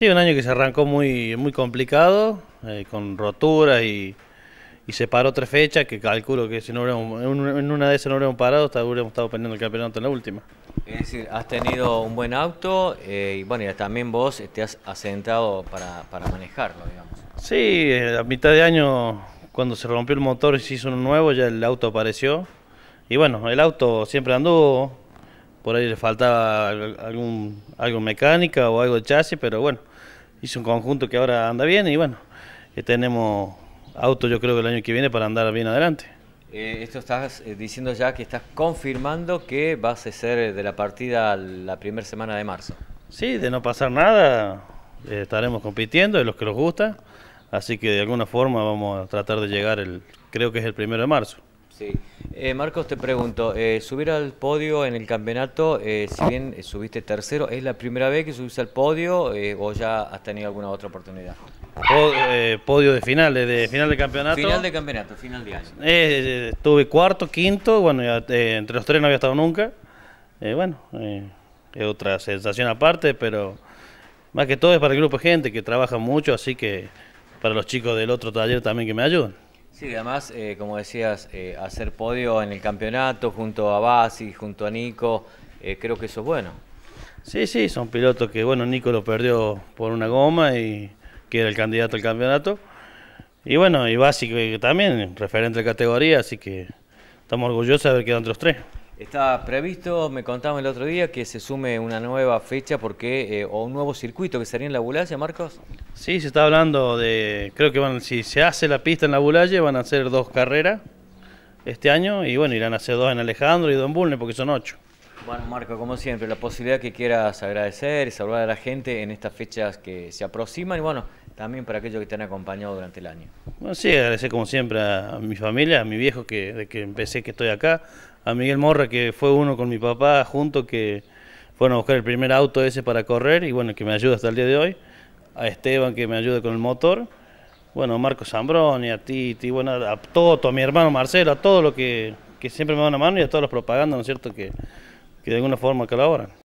Sí, un año que se arrancó muy, muy complicado, eh, con roturas y, y, se paró tres fechas, que calculo que si no en una de esas no hubiéramos parado, hasta hubiéramos estado perdiendo el campeonato en la última. Es decir, has tenido un buen auto eh, y bueno, también vos te has asentado para, para manejarlo, digamos. Sí, eh, a mitad de año, cuando se rompió el motor y se hizo uno nuevo, ya el auto apareció. Y bueno, el auto siempre anduvo, por ahí le faltaba algún, algo mecánica o algo de chasis, pero bueno, hizo un conjunto que ahora anda bien y bueno, eh, tenemos auto yo creo que el año que viene para andar bien adelante. Eh, esto estás eh, diciendo ya que estás confirmando que vas a ser de la partida la primera semana de marzo. Sí, de no pasar nada, estaremos compitiendo, de los que nos gusta, así que de alguna forma vamos a tratar de llegar, el, creo que es el primero de marzo. Sí. Eh, Marcos, te pregunto, eh, subir al podio en el campeonato, eh, si bien subiste tercero, ¿es la primera vez que subiste al podio o ya has tenido alguna otra oportunidad? podio de finales, de final de campeonato. Final de campeonato, final de año. estuve cuarto, quinto, bueno, entre los tres no había estado nunca. bueno, es otra sensación aparte, pero más que todo es para el grupo de gente que trabaja mucho, así que para los chicos del otro taller también que me ayudan. Sí, además, eh, como decías, eh, hacer podio en el campeonato junto a Basi, junto a Nico, eh, creo que eso es bueno. Sí, sí, son pilotos que, bueno, Nico lo perdió por una goma y que era el candidato al campeonato. Y bueno, y Basi también, referente de categoría, así que estamos orgullosos de haber quedado entre los tres. Está previsto, me contaban el otro día, que se sume una nueva fecha porque eh, o un nuevo circuito que sería en la Bulaya, Marcos. Sí, se está hablando de, creo que si se hace la pista en la Bulaya van a hacer dos carreras este año y bueno, irán a hacer dos en Alejandro y dos en Bulne porque son ocho. Bueno, Marco, como siempre, la posibilidad que quieras agradecer, y saludar a la gente en estas fechas que se aproximan y bueno, también para aquellos que te han acompañado durante el año. Bueno, sí, agradecer como siempre a, mi familia, a mi viejo que, de que empecé que estoy acá, a Miguel Morra que fue uno con mi papá junto que fueron a buscar el primer auto ese para correr y bueno, que me ayuda hasta el día de hoy, a Esteban que me ayuda con el motor, bueno, a Marco Zambroni, a Titi, bueno, a todo, a mi hermano Marcelo, a todos los que, que siempre me dan la mano y a todos los propagandas, ¿no es cierto?, que, que de alguna forma colaboran.